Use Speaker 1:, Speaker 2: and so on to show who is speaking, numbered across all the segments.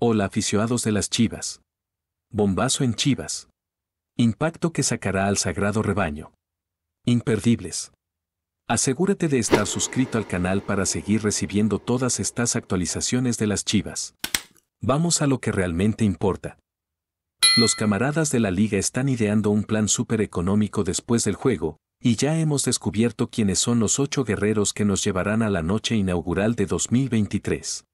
Speaker 1: Hola aficionados de las Chivas. Bombazo en Chivas. Impacto que sacará al sagrado rebaño. Imperdibles. Asegúrate de estar suscrito al canal para seguir recibiendo todas estas actualizaciones de las Chivas. Vamos a lo que realmente importa. Los camaradas de la liga están ideando un plan súper económico después del juego, y ya hemos descubierto quiénes son los ocho guerreros que nos llevarán a la noche inaugural de 2023.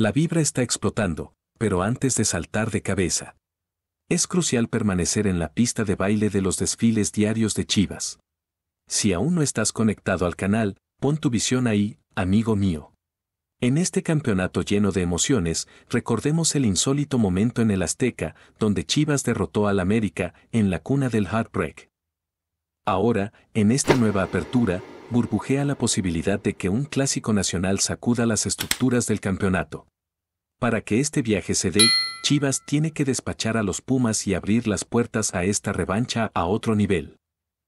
Speaker 1: La vibra está explotando, pero antes de saltar de cabeza. Es crucial permanecer en la pista de baile de los desfiles diarios de Chivas. Si aún no estás conectado al canal, pon tu visión ahí, amigo mío. En este campeonato lleno de emociones, recordemos el insólito momento en el Azteca, donde Chivas derrotó al América en la cuna del heartbreak. Ahora, en esta nueva apertura, burbujea la posibilidad de que un clásico nacional sacuda las estructuras del campeonato. Para que este viaje se dé, Chivas tiene que despachar a los Pumas y abrir las puertas a esta revancha a otro nivel.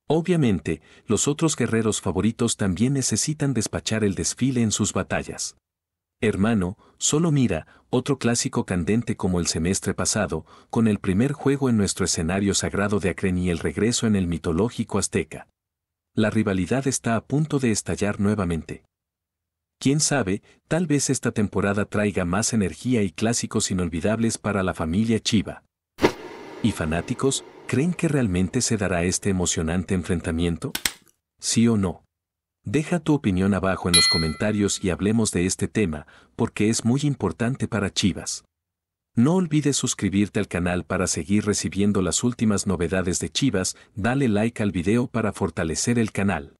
Speaker 1: Obviamente, los otros guerreros favoritos también necesitan despachar el desfile en sus batallas. Hermano, solo mira, otro clásico candente como el semestre pasado, con el primer juego en nuestro escenario sagrado de Acren y el regreso en el mitológico Azteca la rivalidad está a punto de estallar nuevamente. Quién sabe, tal vez esta temporada traiga más energía y clásicos inolvidables para la familia Chiva. ¿Y fanáticos, creen que realmente se dará este emocionante enfrentamiento? ¿Sí o no? Deja tu opinión abajo en los comentarios y hablemos de este tema, porque es muy importante para Chivas. No olvides suscribirte al canal para seguir recibiendo las últimas novedades de Chivas, dale like al video para fortalecer el canal.